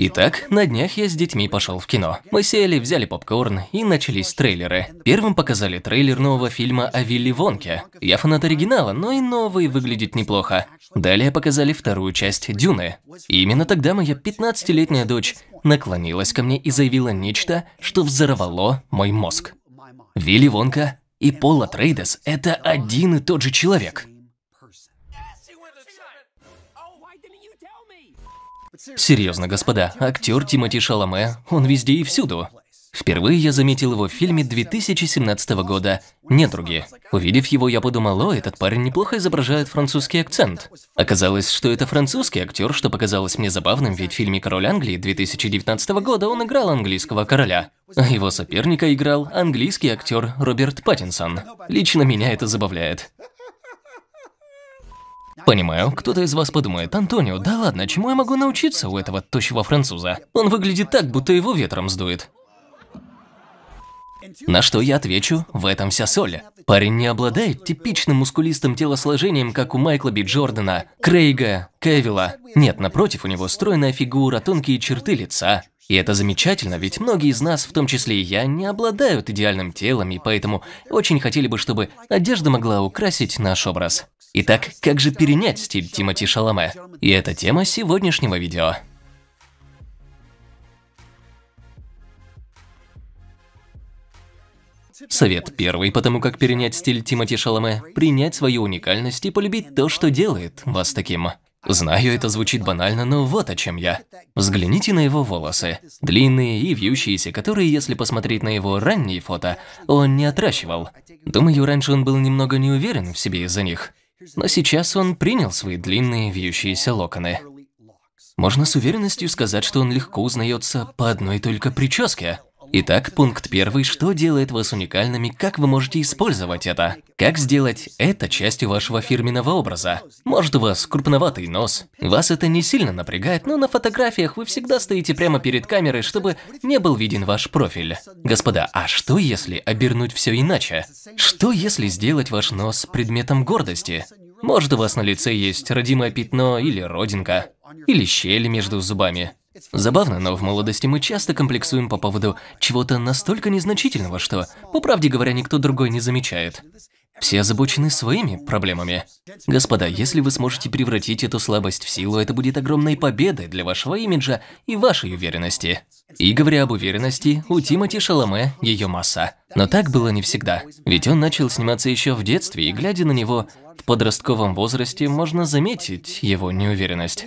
Итак, на днях я с детьми пошел в кино. Мы сели, взяли попкорн и начались трейлеры. Первым показали трейлер нового фильма о Вилли Вонке. Я фанат оригинала, но и новый выглядит неплохо. Далее показали вторую часть Дюны. И именно тогда моя 15-летняя дочь наклонилась ко мне и заявила нечто, что взорвало мой мозг. Вилли Вонка и Пола Трейдес – это один и тот же человек. Серьезно, господа, актер Тимоти Шаломе, он везде и всюду. Впервые я заметил его в фильме 2017 года «Недруги». Увидев его, я подумал, о, этот парень неплохо изображает французский акцент. Оказалось, что это французский актер, что показалось мне забавным, ведь в фильме «Король Англии» 2019 года он играл английского короля. А его соперника играл английский актер Роберт Паттинсон. Лично меня это забавляет. Понимаю, кто-то из вас подумает, Антонио, да ладно, чему я могу научиться у этого тощего француза? Он выглядит так, будто его ветром сдует. На что я отвечу, в этом вся соль. Парень не обладает типичным мускулистым телосложением, как у Майкла Би Джордана, Крейга, Кевилла. Нет, напротив, у него стройная фигура, тонкие черты лица. И это замечательно, ведь многие из нас, в том числе и я, не обладают идеальным телом, и поэтому очень хотели бы, чтобы одежда могла украсить наш образ. Итак, как же перенять стиль Тимати Шаломе? И это тема сегодняшнего видео. Совет первый, потому как перенять стиль Тимати Шаломе – принять свою уникальность и полюбить то, что делает вас таким. Знаю, это звучит банально, но вот о чем я. Взгляните на его волосы. Длинные и вьющиеся, которые, если посмотреть на его ранние фото, он не отращивал. Думаю, раньше он был немного не уверен в себе из-за них. Но сейчас он принял свои длинные вьющиеся локоны. Можно с уверенностью сказать, что он легко узнается по одной только прическе. Итак, пункт первый. Что делает вас уникальными? Как вы можете использовать это? Как сделать это частью вашего фирменного образа? Может, у вас крупноватый нос? Вас это не сильно напрягает, но на фотографиях вы всегда стоите прямо перед камерой, чтобы не был виден ваш профиль. Господа, а что если обернуть все иначе? Что если сделать ваш нос предметом гордости? Может, у вас на лице есть родимое пятно или родинка, или щель между зубами. Забавно, но в молодости мы часто комплексуем по поводу чего-то настолько незначительного, что, по правде говоря, никто другой не замечает. Все озабочены своими проблемами. Господа, если вы сможете превратить эту слабость в силу, это будет огромной победой для вашего имиджа и вашей уверенности. И говоря об уверенности, у Тимати Шаломе ее масса. Но так было не всегда, ведь он начал сниматься еще в детстве, и глядя на него, в подростковом возрасте можно заметить его неуверенность.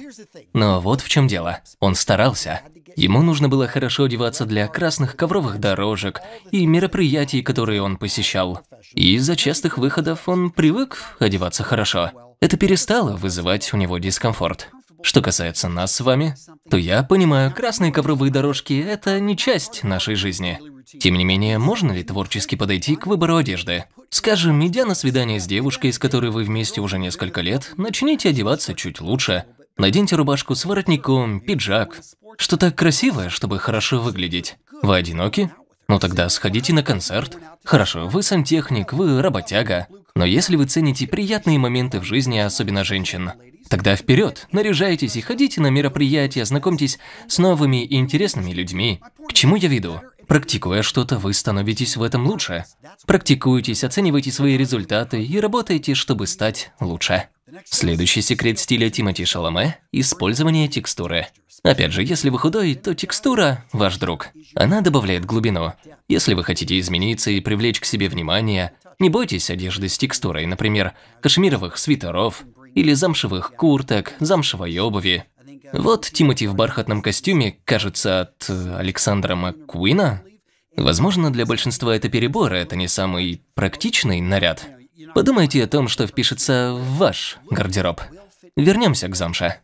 Но вот в чем дело. Он старался. Ему нужно было хорошо одеваться для красных ковровых дорожек и мероприятий, которые он посещал. И из-за частых выходов он привык одеваться хорошо. Это перестало вызывать у него дискомфорт. Что касается нас с вами, то я понимаю, красные ковровые дорожки – это не часть нашей жизни. Тем не менее, можно ли творчески подойти к выбору одежды? Скажем, идя на свидание с девушкой, с которой вы вместе уже несколько лет, начните одеваться чуть лучше. Наденьте рубашку с воротником, пиджак. Что-то красивое, чтобы хорошо выглядеть. Вы одиноки? Ну тогда сходите на концерт. Хорошо, вы сантехник, вы работяга. Но если вы цените приятные моменты в жизни, особенно женщин, тогда вперед, наряжайтесь и ходите на мероприятия, знакомьтесь с новыми и интересными людьми. К чему я веду? Практикуя что-то, вы становитесь в этом лучше. Практикуйтесь, оценивайте свои результаты и работайте, чтобы стать лучше. Следующий секрет стиля Тимати Шаломе – использование текстуры. Опять же, если вы худой, то текстура – ваш друг. Она добавляет глубину. Если вы хотите измениться и привлечь к себе внимание, не бойтесь одежды с текстурой, например, кашемировых свитеров или замшевых курток, замшевой обуви. Вот Тимати в бархатном костюме, кажется, от Александра Маккуина. Возможно, для большинства это перебор, это не самый практичный наряд. Подумайте о том, что впишется в ваш гардероб. Вернемся к замше.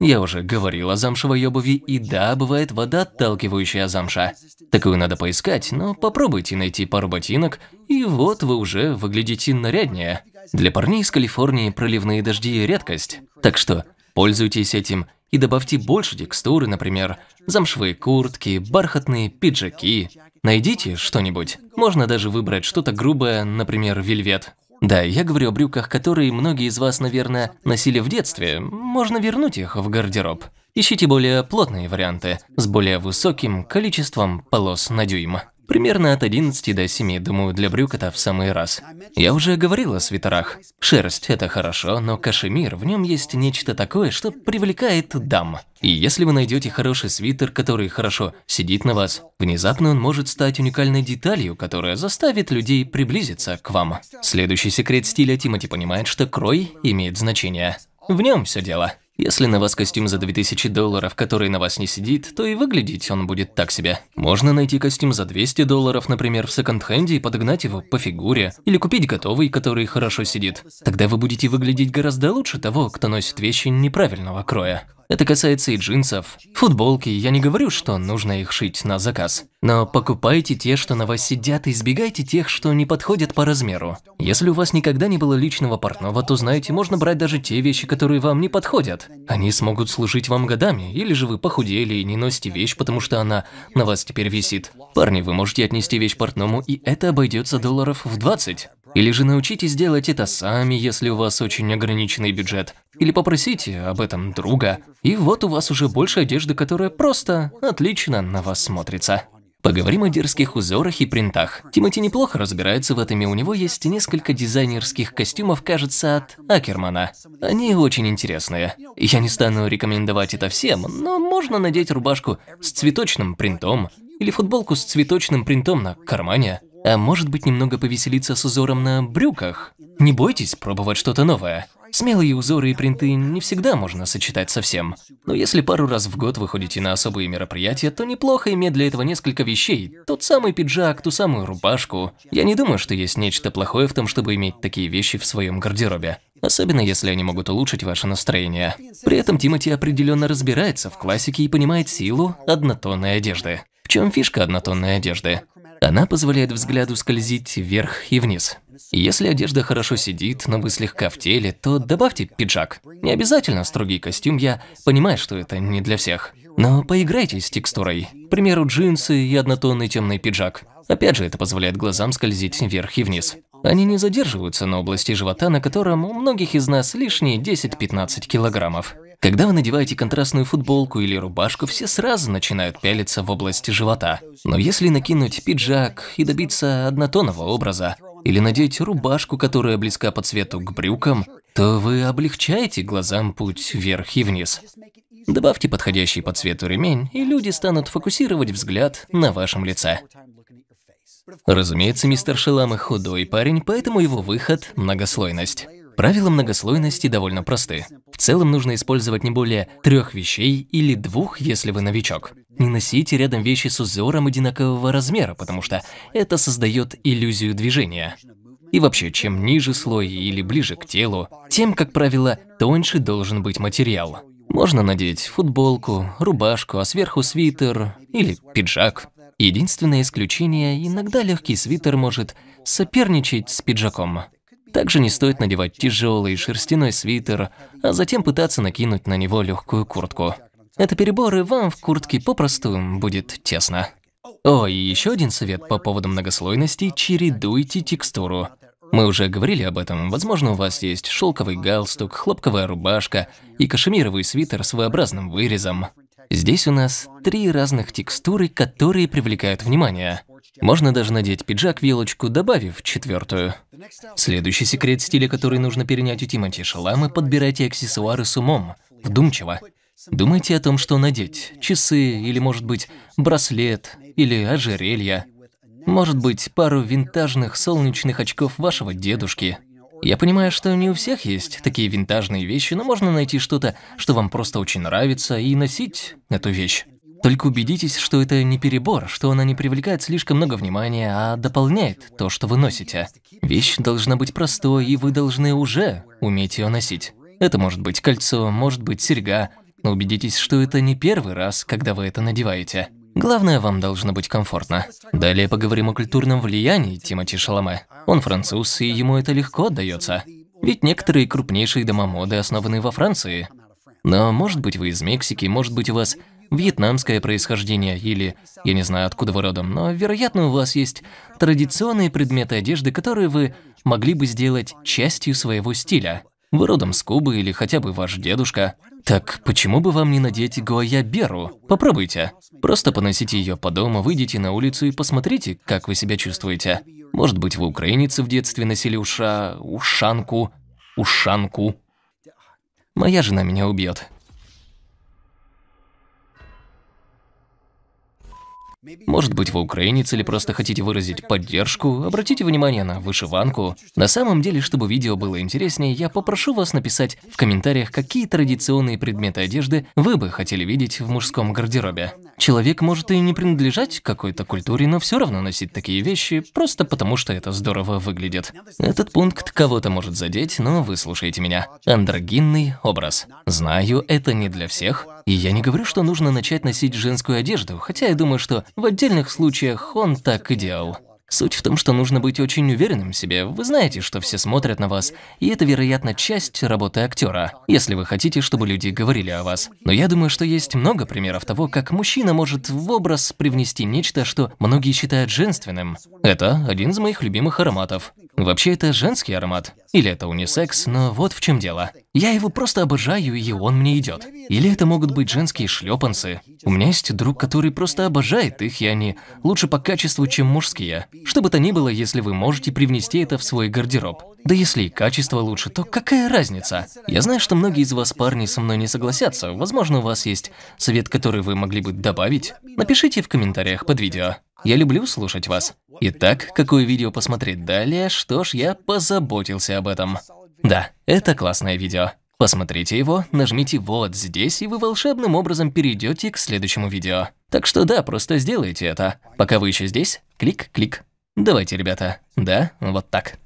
Я уже говорил о замшевой обуви, и да, бывает вода, отталкивающая замша. Такую надо поискать, но попробуйте найти пару ботинок, и вот вы уже выглядите наряднее. Для парней из Калифорнии проливные дожди – редкость. Так что пользуйтесь этим и добавьте больше текстуры, например, замшевые куртки, бархатные пиджаки. Найдите что-нибудь. Можно даже выбрать что-то грубое, например, вельвет. Да, я говорю о брюках, которые многие из вас, наверное, носили в детстве. Можно вернуть их в гардероб. Ищите более плотные варианты, с более высоким количеством полос на дюйм. Примерно от 11 до 7, думаю, для брюк это в самый раз. Я уже говорил о свитерах. Шерсть – это хорошо, но кашемир, в нем есть нечто такое, что привлекает дам. И если вы найдете хороший свитер, который хорошо сидит на вас, внезапно он может стать уникальной деталью, которая заставит людей приблизиться к вам. Следующий секрет стиля Тимати понимает, что крой имеет значение. В нем все дело. Если на вас костюм за 2000 долларов, который на вас не сидит, то и выглядеть он будет так себе. Можно найти костюм за 200 долларов, например, в секонд-хенде и подогнать его по фигуре, или купить готовый, который хорошо сидит. Тогда вы будете выглядеть гораздо лучше того, кто носит вещи неправильного кроя. Это касается и джинсов. Футболки, я не говорю, что нужно их шить на заказ. Но покупайте те, что на вас сидят, и избегайте тех, что не подходят по размеру. Если у вас никогда не было личного портного, то знаете, можно брать даже те вещи, которые вам не подходят. Они смогут служить вам годами, или же вы похудели и не носите вещь, потому что она на вас теперь висит. Парни, вы можете отнести вещь портному, и это обойдется долларов в 20. Или же научитесь делать это сами, если у вас очень ограниченный бюджет. Или попросите об этом друга. И вот у вас уже больше одежды, которая просто отлично на вас смотрится. Поговорим о дерзких узорах и принтах. Тимати неплохо разбирается в этом, и у него есть несколько дизайнерских костюмов, кажется, от Акермана. Они очень интересные. Я не стану рекомендовать это всем, но можно надеть рубашку с цветочным принтом или футболку с цветочным принтом на кармане. А может быть немного повеселиться с узором на брюках? Не бойтесь пробовать что-то новое. Смелые узоры и принты не всегда можно сочетать со всем, Но если пару раз в год вы ходите на особые мероприятия, то неплохо иметь для этого несколько вещей. Тот самый пиджак, ту самую рубашку. Я не думаю, что есть нечто плохое в том, чтобы иметь такие вещи в своем гардеробе. Особенно, если они могут улучшить ваше настроение. При этом Тимати определенно разбирается в классике и понимает силу однотонной одежды. В чем фишка однотонной одежды? Она позволяет взгляду скользить вверх и вниз. Если одежда хорошо сидит, но вы слегка в теле, то добавьте пиджак. Не обязательно строгий костюм, я понимаю, что это не для всех. Но поиграйте с текстурой. К примеру, джинсы и однотонный темный пиджак. Опять же, это позволяет глазам скользить вверх и вниз. Они не задерживаются на области живота, на котором у многих из нас лишние 10-15 килограммов. Когда вы надеваете контрастную футболку или рубашку, все сразу начинают пялиться в области живота. Но если накинуть пиджак и добиться однотонного образа, или надеть рубашку, которая близка по цвету к брюкам, то вы облегчаете глазам путь вверх и вниз. Добавьте подходящий по цвету ремень, и люди станут фокусировать взгляд на вашем лице. Разумеется, мистер Шелам худой парень, поэтому его выход – многослойность. Правила многослойности довольно просты. В целом нужно использовать не более трех вещей или двух, если вы новичок. Не носите рядом вещи с узором одинакового размера, потому что это создает иллюзию движения. И вообще, чем ниже слой или ближе к телу, тем, как правило, тоньше должен быть материал. Можно надеть футболку, рубашку, а сверху свитер или пиджак. Единственное исключение – иногда легкий свитер может соперничать с пиджаком. Также не стоит надевать тяжелый шерстяной свитер, а затем пытаться накинуть на него легкую куртку. Это перебор, и вам в куртке попросту будет тесно. О, и еще один совет по поводу многослойности – чередуйте текстуру. Мы уже говорили об этом. Возможно, у вас есть шелковый галстук, хлопковая рубашка и кашемировый свитер с своеобразным вырезом. Здесь у нас три разных текстуры, которые привлекают внимание. Можно даже надеть пиджак-вилочку, добавив четвертую. Следующий секрет стиля, который нужно перенять у Тимати Шаламы – подбирайте аксессуары с умом, вдумчиво. Думайте о том, что надеть – часы или, может быть, браслет или ожерелье. Может быть, пару винтажных солнечных очков вашего дедушки. Я понимаю, что не у всех есть такие винтажные вещи, но можно найти что-то, что вам просто очень нравится, и носить эту вещь. Только убедитесь, что это не перебор, что она не привлекает слишком много внимания, а дополняет то, что вы носите. Вещь должна быть простой, и вы должны уже уметь ее носить. Это может быть кольцо, может быть серьга, но убедитесь, что это не первый раз, когда вы это надеваете. Главное, вам должно быть комфортно. Далее поговорим о культурном влиянии Тимати Шаломе. Он француз, и ему это легко отдается. Ведь некоторые крупнейшие дома моды основаны во Франции. Но, может быть, вы из Мексики, может быть, у вас вьетнамское происхождение или я не знаю, откуда вы родом, но, вероятно, у вас есть традиционные предметы одежды, которые вы могли бы сделать частью своего стиля. Вы родом с Кубы или хотя бы ваш дедушка. Так почему бы вам не надеть гуая-беру? Попробуйте. Просто поносите ее по дому, выйдите на улицу и посмотрите, как вы себя чувствуете. Может быть, вы украинцы в детстве носили уша... ушанку... ушанку. Моя жена меня убьет. Может быть, вы украинец или просто хотите выразить поддержку, обратите внимание на вышиванку. На самом деле, чтобы видео было интереснее, я попрошу вас написать в комментариях, какие традиционные предметы одежды вы бы хотели видеть в мужском гардеробе. Человек может и не принадлежать какой-то культуре, но все равно носить такие вещи, просто потому что это здорово выглядит. Этот пункт кого-то может задеть, но вы слушаете меня. Андрогинный образ. Знаю, это не для всех, и я не говорю, что нужно начать носить женскую одежду, хотя я думаю, что в отдельных случаях он так и делал. Суть в том, что нужно быть очень уверенным в себе. Вы знаете, что все смотрят на вас, и это, вероятно, часть работы актера, если вы хотите, чтобы люди говорили о вас. Но я думаю, что есть много примеров того, как мужчина может в образ привнести нечто, что многие считают женственным. Это один из моих любимых ароматов. Вообще, это женский аромат. Или это унисекс, но вот в чем дело. Я его просто обожаю, и он мне идет. Или это могут быть женские шлепанцы. У меня есть друг, который просто обожает их, и они лучше по качеству, чем мужские. Что бы то ни было, если вы можете привнести это в свой гардероб. Да если и качество лучше, то какая разница? Я знаю, что многие из вас, парни, со мной не согласятся. Возможно, у вас есть совет, который вы могли бы добавить. Напишите в комментариях под видео. Я люблю слушать вас. Итак, какое видео посмотреть далее? Что ж, я позаботился об этом. Да, это классное видео. Посмотрите его, нажмите вот здесь, и вы волшебным образом перейдете к следующему видео. Так что да, просто сделайте это. Пока вы еще здесь, клик-клик. Давайте, ребята. Да, вот так.